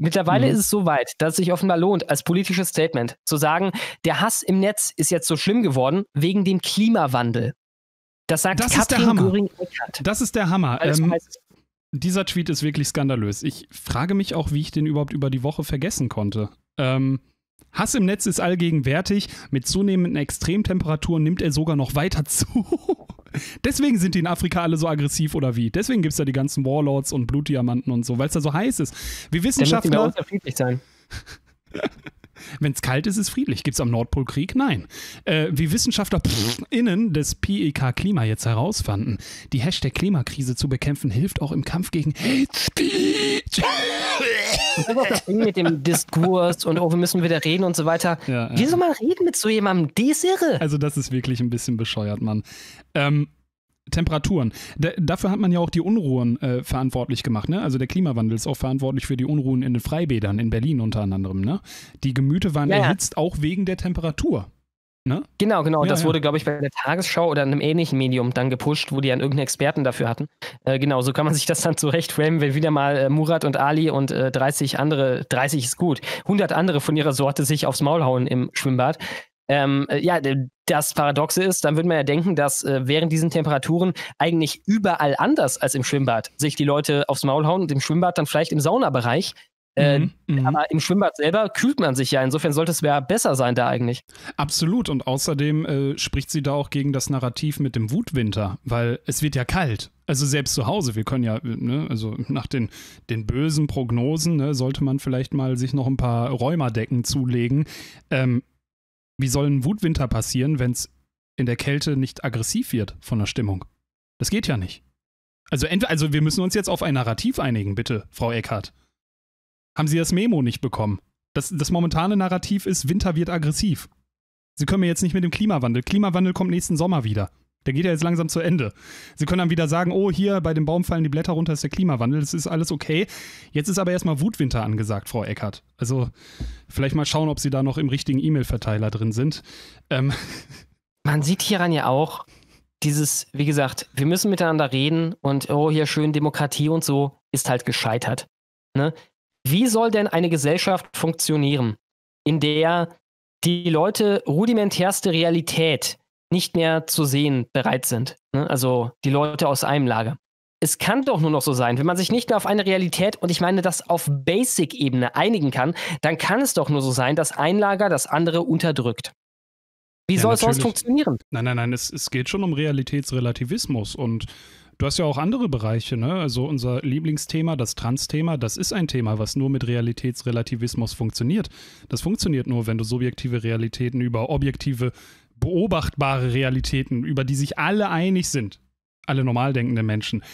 Mittlerweile mhm. ist es so weit, dass es sich offenbar lohnt, als politisches Statement zu sagen, der Hass im Netz ist jetzt so schlimm geworden wegen dem Klimawandel. Das sagt das Katrin Göring-Eckardt. Das ist der Hammer. Ähm, dieser Tweet ist wirklich skandalös. Ich frage mich auch, wie ich den überhaupt über die Woche vergessen konnte. Ähm, Hass im Netz ist allgegenwärtig. Mit zunehmenden Extremtemperaturen nimmt er sogar noch weiter zu. Deswegen sind die in Afrika alle so aggressiv oder wie? Deswegen gibt es da die ganzen Warlords und Blutdiamanten und so, weil es da so heiß ist. Wir Wissenschaftler. Dann müssen wir friedlich sein. Wenn es kalt ist, ist es friedlich. Gibt es am Nordpol Krieg? Nein. Äh, wie Wissenschaftler innen des PEK Klima jetzt herausfanden, die Hashtag Klimakrise zu bekämpfen, hilft auch im Kampf gegen Hate Speech das ist auch das Ding mit dem Diskurs und oh, wir müssen wieder reden und so weiter. Ja, ja. Wie soll reden mit so jemandem? Die ist irre. Also das ist wirklich ein bisschen bescheuert, Mann. Ähm, Temperaturen. Da, dafür hat man ja auch die Unruhen äh, verantwortlich gemacht. Ne? Also der Klimawandel ist auch verantwortlich für die Unruhen in den Freibädern in Berlin unter anderem. Ne? Die Gemüte waren ja, erhitzt, auch wegen der Temperatur. Ne? Genau, genau. Ja, das ja. wurde, glaube ich, bei der Tagesschau oder einem ähnlichen Medium dann gepusht, wo die dann irgendeinen Experten dafür hatten. Äh, genau, so kann man sich das dann zurechtframen, wenn wieder mal äh, Murat und Ali und äh, 30 andere, 30 ist gut, 100 andere von ihrer Sorte sich aufs Maul hauen im Schwimmbad. Ähm, äh, ja, das Paradoxe ist, dann würde man ja denken, dass äh, während diesen Temperaturen eigentlich überall anders als im Schwimmbad sich die Leute aufs Maul hauen und im Schwimmbad dann vielleicht im Saunabereich äh, mhm, äh, aber im Schwimmbad selber kühlt man sich ja. Insofern sollte es ja besser sein da eigentlich. Absolut. Und außerdem äh, spricht sie da auch gegen das Narrativ mit dem Wutwinter, weil es wird ja kalt. Also selbst zu Hause, wir können ja, äh, ne, also nach den, den bösen Prognosen, ne, sollte man vielleicht mal sich noch ein paar Räumerdecken zulegen. Ähm, wie soll ein Wutwinter passieren, wenn es in der Kälte nicht aggressiv wird von der Stimmung? Das geht ja nicht. Also, also wir müssen uns jetzt auf ein Narrativ einigen, bitte, Frau Eckhardt haben sie das Memo nicht bekommen. Das, das momentane Narrativ ist, Winter wird aggressiv. Sie können mir jetzt nicht mit dem Klimawandel. Klimawandel kommt nächsten Sommer wieder. Der geht ja jetzt langsam zu Ende. Sie können dann wieder sagen, oh, hier bei dem Baum fallen die Blätter runter, ist der Klimawandel, das ist alles okay. Jetzt ist aber erstmal Wutwinter angesagt, Frau Eckert. Also vielleicht mal schauen, ob Sie da noch im richtigen E-Mail-Verteiler drin sind. Ähm. Man sieht hieran ja auch dieses, wie gesagt, wir müssen miteinander reden und oh, hier schön Demokratie und so, ist halt gescheitert. Ne? Wie soll denn eine Gesellschaft funktionieren, in der die Leute rudimentärste Realität nicht mehr zu sehen bereit sind? Ne? Also die Leute aus einem Lager. Es kann doch nur noch so sein, wenn man sich nicht mehr auf eine Realität und ich meine das auf Basic-Ebene einigen kann, dann kann es doch nur so sein, dass ein Lager das andere unterdrückt. Wie ja, soll es sonst funktionieren? Nein, nein, nein, es, es geht schon um Realitätsrelativismus und Du hast ja auch andere Bereiche, ne? Also unser Lieblingsthema, das Trans-Thema, das ist ein Thema, was nur mit Realitätsrelativismus funktioniert. Das funktioniert nur, wenn du subjektive Realitäten über objektive, beobachtbare Realitäten, über die sich alle einig sind, alle normal denkenden Menschen,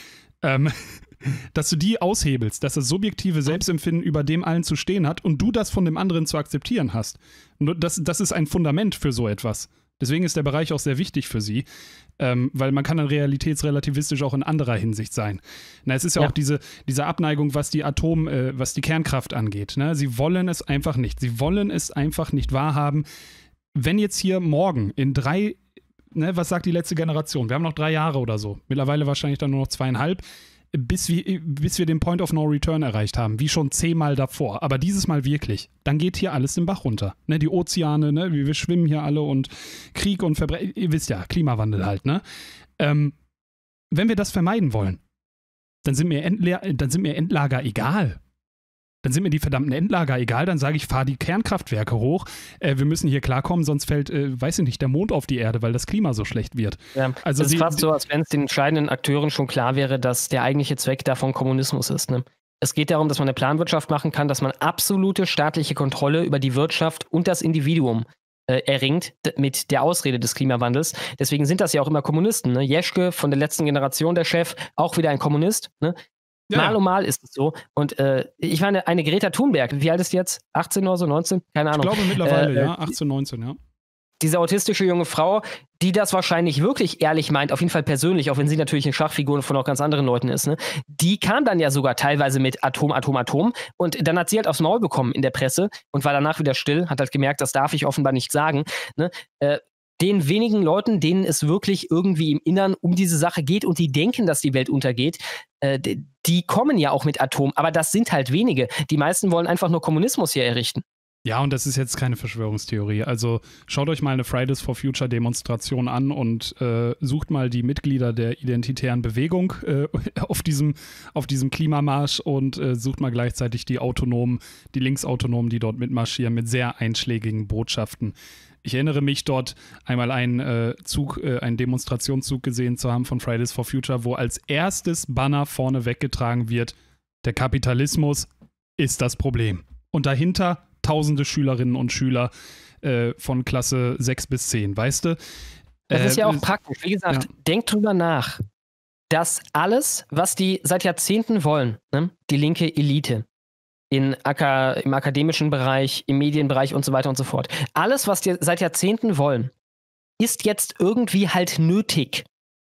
ähm, dass du die aushebelst, dass das subjektive Selbstempfinden über dem allen zu stehen hat und du das von dem anderen zu akzeptieren hast. Das, das ist ein Fundament für so etwas. Deswegen ist der Bereich auch sehr wichtig für sie, ähm, weil man kann dann realitätsrelativistisch auch in anderer Hinsicht sein. Na, es ist ja, ja. auch diese, diese Abneigung, was die Atom, äh, was die Kernkraft angeht. Ne? Sie wollen es einfach nicht. Sie wollen es einfach nicht wahrhaben. Wenn jetzt hier morgen in drei, ne, was sagt die letzte Generation? Wir haben noch drei Jahre oder so. Mittlerweile wahrscheinlich dann nur noch zweieinhalb bis wir, bis wir den Point of No Return erreicht haben, wie schon zehnmal davor, aber dieses Mal wirklich, dann geht hier alles den Bach runter. Ne, die Ozeane, ne, wir schwimmen hier alle und Krieg und Verbrechen, ihr wisst ja, Klimawandel halt, ne? Ähm, wenn wir das vermeiden wollen, dann sind mir, dann sind mir Endlager egal dann sind mir die verdammten Endlager egal, dann sage ich, fahr die Kernkraftwerke hoch, äh, wir müssen hier klarkommen, sonst fällt, äh, weiß ich nicht, der Mond auf die Erde, weil das Klima so schlecht wird. Ja, also es ist fast so, als wenn es den entscheidenden Akteuren schon klar wäre, dass der eigentliche Zweck davon Kommunismus ist. Ne? Es geht darum, dass man eine Planwirtschaft machen kann, dass man absolute staatliche Kontrolle über die Wirtschaft und das Individuum äh, erringt mit der Ausrede des Klimawandels. Deswegen sind das ja auch immer Kommunisten. Ne? Jeschke von der letzten Generation, der Chef, auch wieder ein Kommunist. Ne? Ja. Mal um mal ist es so. Und äh, ich meine, eine Greta Thunberg, wie alt ist jetzt? 18 oder so, 19? Keine Ahnung. Ich glaube mittlerweile, äh, ja, 18, äh, 19, ja. Diese autistische junge Frau, die das wahrscheinlich wirklich ehrlich meint, auf jeden Fall persönlich, auch wenn sie natürlich eine Schachfigur von auch ganz anderen Leuten ist, ne? die kam dann ja sogar teilweise mit Atom, Atom, Atom und dann hat sie halt aufs Maul bekommen in der Presse und war danach wieder still, hat halt gemerkt, das darf ich offenbar nicht sagen. Ne? Äh, den wenigen Leuten, denen es wirklich irgendwie im Innern um diese Sache geht und die denken, dass die Welt untergeht, äh, die kommen ja auch mit Atom, aber das sind halt wenige. Die meisten wollen einfach nur Kommunismus hier errichten. Ja, und das ist jetzt keine Verschwörungstheorie. Also schaut euch mal eine Fridays for Future Demonstration an und äh, sucht mal die Mitglieder der identitären Bewegung äh, auf, diesem, auf diesem Klimamarsch und äh, sucht mal gleichzeitig die Autonomen, die Linksautonomen, die dort mitmarschieren mit sehr einschlägigen Botschaften. Ich erinnere mich dort einmal einen äh, Zug, äh, einen Demonstrationszug gesehen zu haben von Fridays for Future, wo als erstes Banner vorne weggetragen wird, der Kapitalismus ist das Problem. Und dahinter tausende Schülerinnen und Schüler äh, von Klasse 6 bis 10, weißt du? Das ist ja äh, auch praktisch. Wie gesagt, ja. denkt drüber nach dass alles, was die seit Jahrzehnten wollen, ne, die linke Elite, in Aka im akademischen Bereich, im Medienbereich und so weiter und so fort. Alles, was wir seit Jahrzehnten wollen, ist jetzt irgendwie halt nötig.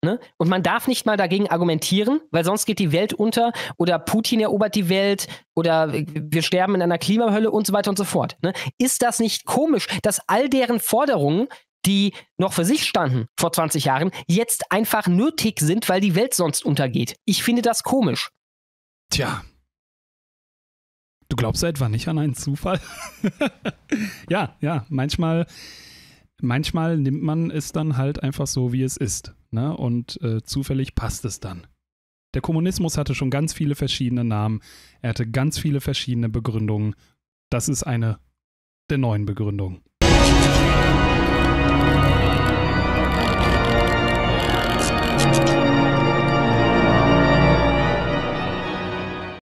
Ne? Und man darf nicht mal dagegen argumentieren, weil sonst geht die Welt unter oder Putin erobert die Welt oder wir sterben in einer Klimahölle und so weiter und so fort. Ne? Ist das nicht komisch, dass all deren Forderungen, die noch für sich standen vor 20 Jahren, jetzt einfach nötig sind, weil die Welt sonst untergeht? Ich finde das komisch. Tja, Du glaubst etwa nicht an einen Zufall? ja, ja, manchmal, manchmal nimmt man es dann halt einfach so, wie es ist. Ne? Und äh, zufällig passt es dann. Der Kommunismus hatte schon ganz viele verschiedene Namen. Er hatte ganz viele verschiedene Begründungen. Das ist eine der neuen Begründungen.